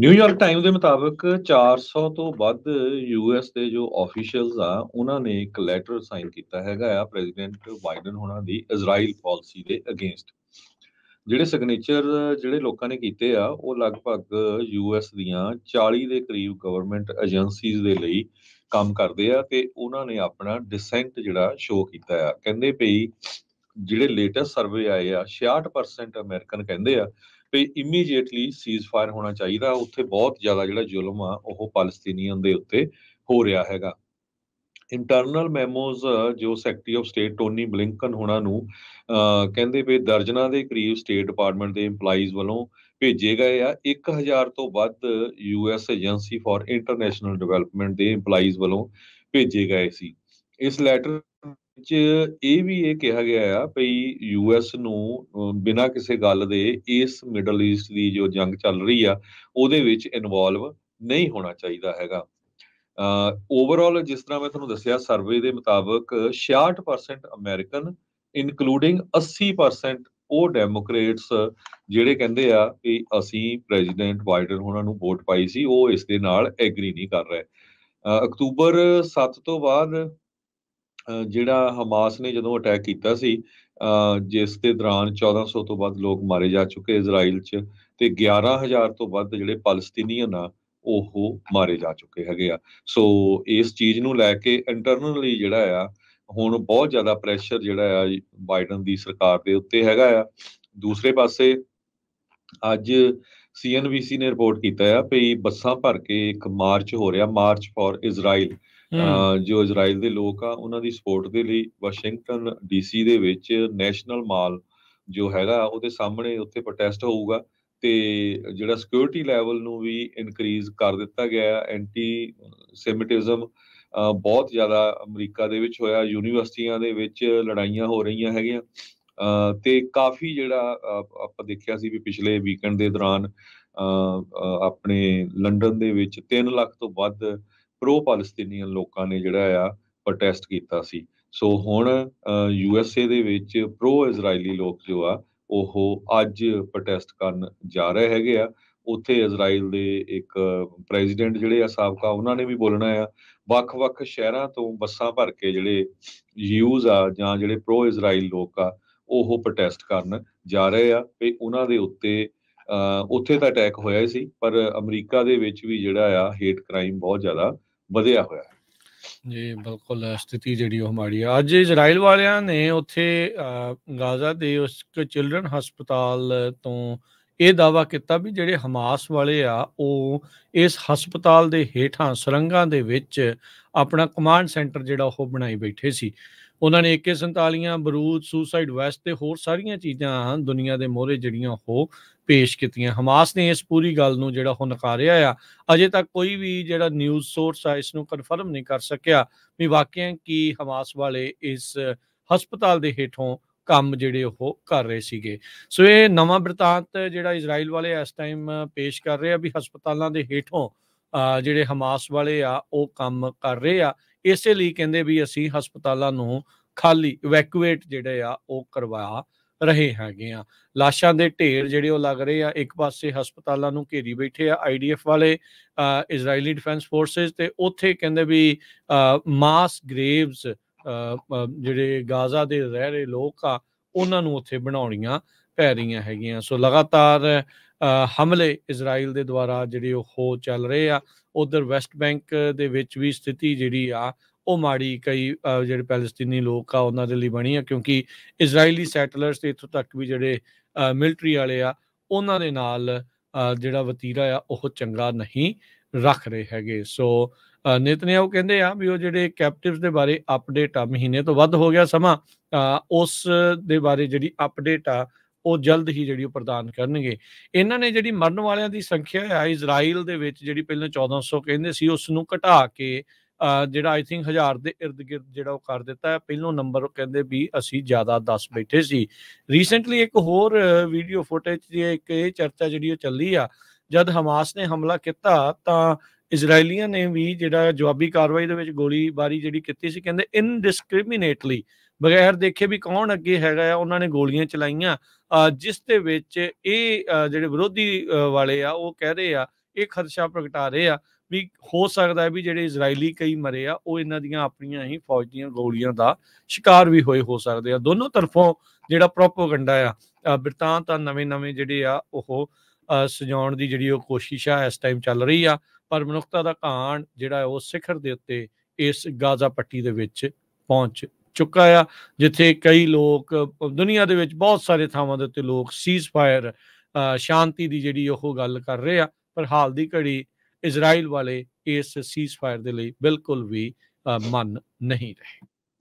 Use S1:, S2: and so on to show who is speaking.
S1: New York time ਦੇ ਮੁਤਾਬਕ 400 ਤੋਂ ਵੱਧ ਯੂਐਸ ਦੇ ਜੋ ਆਫੀਸ਼ੀਅਲਸ ਆ ਉਹਨਾਂ ਨੇ ਇੱਕ ਲੈਟਰ ਸਾਈਨ ਕੀਤਾ ਹੈਗਾ ਆ ਪ੍ਰੈਜ਼ੀਡੈਂਟ ਬਾਈਡਨ ਹੋਣਾ ਦੀ ਇਜ਼ਰਾਈਲ ਪਾਲਿਸੀ ਦੇ ਅਗੇਂਸਟ ਜਿਹੜੇ ਸਿਗਨੇਚਰ ਜਿਹੜੇ ਲੋਕਾਂ ਨੇ ਕੀਤੇ ਆ ਉਹ ਲਗਭਗ ਯੂਐਸ ਦੀਆਂ 40 ਦੇ ਕਰੀਬ ਗਵਰਨਮੈਂਟ ਏਜੰਸੀਜ਼ ਦੇ ਲਈ ਕੰਮ ਕਰਦੇ ਆ ਤੇ ਉਹਨਾਂ ਨੇ ਆਪਣਾ ਡਿਸੈਂਟ ਜਿਹੜਾ ਸ਼ੋਅ ਕੀਤਾ ਆ ਕਹਿੰਦੇ ਪਈ ਜਿਹੜੇ ਲੇਟੈਸਟ ਸਰਵੇ ਆਏ ਆ 66% ਅਮਰੀਕਨ ਕਹਿੰਦੇ ਆ ਤੇ ਇਮੀਡੀਏਟਲੀ ਸੀਜ਼ਫਾਇਰ ਹੋਣਾ ਚਾਹੀਦਾ ਉੱਥੇ ਬਹੁਤ ਜ਼ਿਆਦਾ ਜਿਹੜਾ ਜ਼ੁਲਮ ਆ ਉਹ ਪਾਲਸਤੀਨੀਅਨ ਦੇ ਉੱਤੇ ਹੋ ਰਿਹਾ ਹੈਗਾ ਇੰਟਰਨਲ ਮੈਮੋਜ਼ ਜੋ secretary of state Tony Blinken ਹੋਣਾ ਨੂੰ ਕਹਿੰਦੇ ਵੀ ਦਰਜਨਾ ਦੇ ਕਰੀਬ ਸਟੇਟ ਡਿਪਾਰਟਮੈਂਟ ਦੇ EMPLOYEES ਵੱਲੋਂ ਭੇਜੇ ਗਏ ਆ 1000 ਤੋਂ ਵੱਧ US agency for international development ਦੇ EMPLOYEES ਵੱਲੋਂ ਭੇਜੇ ਗਏ ਸੀ ਇਸ ਲੈਟਰ ਚ ਇਹ ਵੀ ਇਹ ਕਿਹਾ ਗਿਆ ਆ ਭਈ ਯੂਐਸ ਨੂੰ ਬਿਨਾਂ ਕਿਸੇ ਗੱਲ ਦੇ ਇਸ ਮਿਡਲ ਈਸਟ ਦੀ ਜੋ ਜੰਗ ਚੱਲ ਰਹੀ ਆ ਉਹਦੇ ਵਿੱਚ ਇਨਵੋਲਵ ਨਹੀਂ ਹੋਣਾ ਚਾਹੀਦਾ ਹੈਗਾ ਓਵਰਆਲ ਜਿਸ ਤਰ੍ਹਾਂ ਮੈਂ ਤੁਹਾਨੂੰ ਦੱਸਿਆ ਸਰਵੇ ਦੇ ਮੁਤਾਬਕ 66% ਅਮਰੀਕਨ ਇਨਕਲੂਡਿੰਗ 80% ਉਹ ਡੈਮੋਕ੍ਰੇਟਸ ਜਿਹੜੇ ਕਹਿੰਦੇ ਆ ਕਿ ਅਸੀਂ ਪ੍ਰੈਜ਼ੀਡੈਂਟ ਬਾਈਡਨ ਉਹਨਾਂ ਨੂੰ ਵੋਟ ਪਾਈ ਸੀ ਉਹ ਇਸ ਦੇ ਨਾਲ ਐਗਰੀ ਨਹੀਂ ਕਰ ਰਹੇ ਅਕਤੂਬਰ 7 ਤੋਂ ਬਾਅਦ ਜਿਹੜਾ ਹਮਾਸ ਨੇ ਜਦੋਂ ਅਟੈਕ ਕੀਤਾ ਸੀ ਜਿਸ ਦੇ ਦੌਰਾਨ 1400 ਤੋਂ ਵੱਧ ਲੋਕ ਮਾਰੇ ਜਾ ਚੁੱਕੇ ਇਜ਼ਰਾਈਲ 'ਚ ਤੇ 11000 ਤੋਂ ਵੱਧ ਜਿਹੜੇ ਪੈਲਸਤੀਨੀਅਨ ਆ ਉਹ ਮਾਰੇ ਜਾ ਚੁੱਕੇ ਹੈਗੇ ਆ ਸੋ ਇਸ ਚੀਜ਼ ਨੂੰ ਲੈ ਕੇ ਇੰਟਰਨਲੀ ਜਿਹੜਾ ਆ ਹੁਣ ਬਹੁਤ ਜ਼ਿਆਦਾ ਪ੍ਰੈਸ਼ਰ ਜਿਹੜਾ ਆ ਬਾਈਡਨ ਦੀ ਸਰਕਾਰ ਦੇ ਉੱਤੇ ਹੈਗਾ ਆ ਦੂਸਰੇ ਪਾਸੇ ਅੱਜ ਸੀਐਨਬੀਸੀ ਨੇ ਰਿਪੋਰਟ ਕੀਤਾ ਆ ਕਿ ਬੱਸਾਂ ਭਰ ਕੇ ਇੱਕ ਮਾਰਚ ਹੋ ਰਿਹਾ ਮਾਰਚ ਫਾਰ ਇਜ਼ਰਾਈਲ ਜੋ ਇਜ਼ਰਾਈਲ ਦੇ ਲੋਕ ਆ ਉਹਨਾਂ ਦੀ ਸਪੋਰਟ ਦੇ ਲਈ ਵਾਸ਼ਿੰਗਟਨ ਡੀਸੀ ਦੇ ਵਿੱਚ ਨੈਸ਼ਨਲ ਮਾਲ ਜੋ ਹੈਗਾ ਉਹਦੇ ਸਾਹਮਣੇ ਉੱਥੇ ਪ੍ਰੋਟੈਸਟ ਹੋਊਗਾ ਤੇ ਜਿਹੜਾ ਸਿਕਿਉਰਿਟੀ ਲੈਵਲ ਨੂੰ ਵੀ ਇਨਕਰੀਜ਼ ਕਰ ਦਿੱਤਾ ਗਿਆ ਐਂਟੀ ਸੈਮਿਟਿਜ਼ਮ ਬਹੁਤ ਜ਼ਿਆਦਾ ਅਮਰੀਕਾ ਦੇ ਵਿੱਚ ਹੋਇਆ ਯੂਨੀਵਰਸਿਟੀਆਂ ਦੇ ਵਿੱਚ ਲੜਾਈਆਂ ਹੋ ਰਹੀਆਂ ਹੈਗੀਆਂ ਤੇ ਕਾਫੀ ਜਿਹੜਾ ਆਪਾਂ ਦੇਖਿਆ ਸੀ ਵੀ ਪਿਛਲੇ ਵੀਕਐਂਡ ਦੇ ਦੌਰਾਨ ਆਪਣੇ ਲੰਡਨ ਦੇ ਵਿੱਚ 3 ਲੱਖ ਤੋਂ ਵੱਧ ਪ੍ਰੋ ਪਾਲਸਤੀਨੀਅਨ ਲੋਕਾਂ ਨੇ ਜਿਹੜਾ ਆ ਪ੍ਰੋਟੈਸਟ ਕੀਤਾ ਸੀ ਸੋ ਹੁਣ ਯੂ ਐਸ ਏ ਦੇ ਵਿੱਚ ਪ੍ਰੋ ਇਜ਼ਰਾਈਲੀ ਲੋਕ ਜੋ ਆ ਉਹ ਅੱਜ ਪ੍ਰੋਟੈਸਟ ਕਰਨ ਜਾ ਰਹੇ ਹੈਗੇ ਆ ਉੱਥੇ ਇਜ਼ਰਾਈਲ ਦੇ ਇੱਕ ਪ੍ਰੈਜ਼ੀਡੈਂਟ ਜਿਹੜੇ ਆ ਸਾਬਕਾ ਉਹਨਾਂ ਨੇ ਵੀ ਬੋਲਣਾ ਆ ਵੱਖ-ਵੱਖ ਸ਼ਹਿਰਾਂ ਤੋਂ ਬੱਸਾਂ ਭਰ ਕੇ ਜਿਹੜੇ ਯੂਜ਼ ਆ ਜਾਂ ਜਿਹੜੇ ਪ੍ਰੋ ਇਜ਼ਰਾਈਲ ਲੋਕ ਆ ਉਹ ਪ੍ਰੋਟੈਸਟ ਕਰਨ ਜਾ ਰਹੇ ਆ ਤੇ ਉਹਨਾਂ ਦੇ ਉੱਤੇ ਉੱਥੇ ਤਾਂ ਅਟੈਕ ਹੋਇਆ ਸੀ ਪਰ ਅਮਰੀਕਾ ਦੇ ਵਿੱਚ ਵੀ ਜਿਹੜਾ ਆ ਹੇਟ ਕ੍ਰਾਈਮ ਬਹੁਤ ਜ਼ਿਆਦਾ ਵਧਿਆ ਹੋਇਆ ਹੈ ਜੀ
S2: ਬਿਲਕੁਲ ਸਥਿਤੀ ਜਿਹੜੀ ਉਹ ਮਾੜੀ ਆ ਅੱਜ ਇਜ਼ਰਾਈਲ ਵਾਲਿਆਂ ਨੇ ਉੱਥੇ ਗਾਜ਼ਾ ਦੇ ਉਸ ਚਿਲड्रन ਹਸਪਤਾਲ ਤੋਂ ਇਹ ਦਾਵਾ ਕੀਤਾ ਵੀ ਜਿਹੜੇ ਹਮਾਸ ਵਾਲੇ ਆ ਉਹ ਇਸ ਹਸਪਤਾਲ ਦੇ ਹੇਠਾਂ ਸੁਰੰਗਾਂ ਦੇ ਵਿੱਚ ਆਪਣਾ ਕਮਾਂਡ ਸੈਂਟਰ ਜਿਹੜਾ ਉਹ ਬਣਾਈ ਬੈਠੇ ਸੀ ਉਹਨਾਂ ਨੇ AK47 ਬਰੂਦ ਸੁਸਾਈਡ ਵੈਸਟ ਤੇ ਹੋਰ ਸਾਰੀਆਂ ਚੀਜ਼ਾਂ ਦੁਨੀਆ ਦੇ ਮੋਹਰੇ ਜਿਹੜੀਆਂ ਉਹ ਪੇਸ਼ ਕੀਤੀਆਂ ਹਮਾਸ ਨੇ ਇਸ ਪੂਰੀ ਗੱਲ ਨੂੰ ਜਿਹੜਾ ਉਹ ਨਕਾਰਿਆ ਆ ਅਜੇ ਤੱਕ ਕੋਈ ਵੀ ਜਿਹੜਾ ਨਿਊਜ਼ ਸੋਰਸ ਆ ਇਸ ਨੂੰ ਕਨਫਰਮ ਨਹੀਂ ਕਰ ਸਕਿਆ ਵੀ ਵਾਕਿਆ ਕੀ ਹਮਾਸ ਵਾਲੇ ਇਸ ਹਸਪਤਾਲ ਦੇ ਹੇਠੋਂ ਕੰਮ ਜਿਹੜੇ ਉਹ ਕਰ ਰਹੇ ਸੀਗੇ ਸੋ ਇਹ ਨਵਾਂ ਬ੍ਰਿਤਾਂਤ ਜਿਹੜਾ ਇਜ਼ਰਾਈਲ ਵਾਲੇ ਇਸ ਟਾਈਮ ਪੇਸ਼ ਕਰ ਰਹੇ ਆ ਵੀ ਹਸਪਤਾਲਾਂ ਦੇ ਹੇਠੋਂ ਜਿਹੜੇ ਹਮਾਸ ਵਾਲੇ ਆ ਉਹ ਕੰਮ ਕਰ ਰਹੇ ਆ ਇਸੇ ਲਈ ਕਹਿੰਦੇ ਵੀ ਅਸੀਂ ਹਸਪਤਾਲਾਂ ਨੂੰ ਖਾਲੀ ਇਵੈਕੂਏਟ ਜਿਹੜੇ ਆ ਉਹ ਕਰਵਾ ਰਹੇ ਹੈਗੇ ਆ ਲਾਸ਼ਾਂ ਦੇ ਢੇਰ ਜਿਹੜੇ ਉਹ ਲੱਗ ਰਹੇ ਆ ਇੱਕ ਪਾਸੇ ਹਸਪਤਾਲਾਂ ਨੂੰ ਘੇਰੀ ਬੈਠੇ ਆ ਆਈਡੀਐਫ ਵਾਲੇ ਇਜ਼ਰਾਈਲੀ ਡਿਫੈਂਸ ਫੋਰਸਸ ਤੇ ਉੱਥੇ ਕਹਿੰਦੇ ਵੀ ਮਾਸ ਗ੍ਰੇਵਸ ਜਿਹੜੇ ਗਾਜ਼ਾ ਦੇ ਰਹਿ ਰਹੇ ਲੋਕ ਆ ਉਹਨਾਂ ਨੂੰ ਉੱਥੇ ਬਣਾਉਣੀਆਂ ਪੈ ਰਹੀਆਂ ਹੈਗੀਆਂ ਸੋ ਲਗਾਤਾਰ ਹਮਲੇ ਇਜ਼ਰਾਈਲ ਦੇ ਦੁਆਰਾ ਜਿਹੜੇ ਉਹ ਹੋ ਚੱਲ ਰਹੇ ਆ ਉਧਰ ਵੈਸਟ ਬੈਂਕ ਦੇ ਵਿੱਚ ਵੀ ਸਥਿਤੀ ਜਿਹੜੀ ਆ ਉਹ ਮਾੜੀ ਕਈ ਜਿਹੜੇ ਪੈਲਸਤੀਨੀ ਲੋਕ ਆ ਉਹਨਾਂ ਦੇ ਲਈ ਬਣੀ ਆ ਕਿਉਂਕਿ ਇਜ਼ਰਾਈਲੀ ਸੈਟਲਰਸ ਤੇ ਇਥੋਂ ਤੱਕ ਵੀ ਜਿਹੜੇ ਮਿਲਟਰੀ ਵਾਲੇ ਆ ਉਹਨਾਂ ਦੇ ਨਾਲ ਜਿਹੜਾ ਵਤੀਰਾ ਆ ਉਹ ਚੰਗਾ ਨਹੀਂ ਰੱਖ ਰਹੇ ਹੈਗੇ ਸੋ ਨਿਤਨਿਆਉ ਕਹਿੰਦੇ ਆ ਵੀ ਉਹ ਜਿਹੜੇ ਕੈਪਟਿਵਸ ਦੇ ਬਾਰੇ ਅਪਡੇਟ ਆ ਮਹੀਨੇ ਤੋਂ ਵੱਧ ਹੋ ਗਿਆ ਸਮਾਂ ਉਸ ਦੇ ਬਾਰੇ ਜਿਹੜੀ ਅਪਡੇਟ ਆ ਉਹ ਜਲਦ ਹੀ ਜਿਹੜੀ ਉਹ ਪ੍ਰਦਾਨ ਕਰਨਗੇ ਇਹਨਾਂ ਨੇ ਜਿਹੜੀ ਮਰਨ ਵਾਲਿਆਂ ਦੀ ਸੰਖਿਆ ਹੈ ਇਜ਼ਰਾਈਲ ਦੇ ਵਿੱਚ ਜਿਹੜੀ ਪਹਿਲਾਂ 1400 ਕਹਿੰਦੇ ਸੀ ਉਸ ਨੂੰ ਘਟਾ ਕੇ ਜਿਹੜਾ ਆਈ ਥਿੰਕ 1000 ਦੇ ird gird ਜਿਹੜਾ ਉਹ ਕਰ ਦਿੱਤਾ ਹੈ ਪਹਿਲੋਂ ਨੰਬਰ ਕਹਿੰਦੇ ਵੀ ਅਸੀਂ ਜ਼ਿਆਦਾ 10 ਬੈਠੇ ਸੀ ਰੀਸੈਂਟਲੀ ਇੱਕ ਹੋਰ ਵੀਡੀਓ ਫੁਟੇਜ ਦੀ ਇੱਕ ਇਹ ਚਰਚਾ ਜਿਹੜੀ ਉਹ ਚੱਲੀ ਆ ਜਦ ਹਮਾਸ ਨੇ ਹਮਲਾ ਕੀਤਾ ਤਾਂ ਇਜ਼ਰਾਈਲੀਆਂ ਨੇ ਵੀ ਜਿਹੜਾ ਜਵਾਬੀ ਕਾਰਵਾਈ ਦੇ ਵਿੱਚ ਗੋਲੀਬਾਰੀ ਜਿਹੜੀ ਕੀਤੀ ਸੀ ਕਹਿੰਦੇ ਇਨਡਿਸਕ੍ਰਿਮੀਨੇਟਲੀ ਬਗੈਰ ਦੇਖੇ ਵੀ ਕੌਣ ਅੱਗੇ ਹੈਗਾ ਆ ਉਹਨਾਂ ਨੇ ਗੋਲੀਆਂ ਚਲਾਈਆਂ ਜਿਸ ਦੇ ਵਿੱਚ ਇਹ ਜਿਹੜੇ ਵਿਰੋਧੀ ਵਾਲੇ ਆ ਉਹ ਕਹਿ ਰਹੇ ਆ ਇਹ ਖਦਸ਼ਾ ਪ੍ਰਗਟਾ ਰਹੇ ਆ ਵੀ ਹੋ ਸਕਦਾ ਹੈ ਵੀ ਜਿਹੜੇ ਇਜ਼ਰਾਈਲੀ ਕਈ ਮਰੇ ਆ ਉਹ ਇਹਨਾਂ ਦੀਆਂ ਆਪਣੀਆਂ ਹੀ ਫੌਜ ਦੀਆਂ ਗੋਲੀਆਂ ਦਾ ਸ਼ਿਕਾਰ ਵੀ ਹੋਏ ਹੋ ਸਕਦੇ ਆ ਦੋਨੋਂ ਤਰਫੋਂ ਜਿਹੜਾ ਪ੍ਰੋਪਗੈਂਡਾ ਆ ਬ੍ਰਿਟਾਨ ਤਾਂ ਨਵੇਂ-ਨਵੇਂ ਜਿਹੜੇ ਆ ਉਹ ਸਜਾਉਣ ਦੀ ਜਿਹੜੀ ਉਹ ਕੋਸ਼ਿਸ਼ ਆ ਇਸ ਟਾਈਮ ਚੱਲ ਰਹੀ ਆ ਪਰ ਮਨੁੱਖਤਾ ਦਾ ਕਾਂਡ ਜਿਹੜਾ ਉਹ ਸਿਖਰ ਦੇ ਉੱਤੇ ਇਸ ਗਾਜ਼ਾ ਪੱਟੀ ਦੇ ਵਿੱਚ ਪਹੁੰਚ ਚੁੱਕਾ ਆ ਜਿੱਥੇ ਕਈ ਲੋਕ ਦੁਨੀਆ ਦੇ ਵਿੱਚ ਬਹੁਤ ਸਾਰੇ ਥਾਵਾਂ ਦੇ ਉੱਤੇ ਲੋਕ ਸੀਜ਼ਫਾਇਰ ਸ਼ਾਂਤੀ ਦੀ ਜਿਹੜੀ ਉਹ ਗੱਲ ਕਰ ਰਹੇ ਆ ਪਰ ਹਾਲ ਦੀ ਘੜੀ ਇਜ਼ਰਾਈਲ ਵਾਲੇ ਇਸ ਸੀਜ਼ਫਾਇਰ ਦੇ ਲਈ ਬਿਲਕੁਲ ਵੀ ਮਨ ਨਹੀਂ ਰਹੇ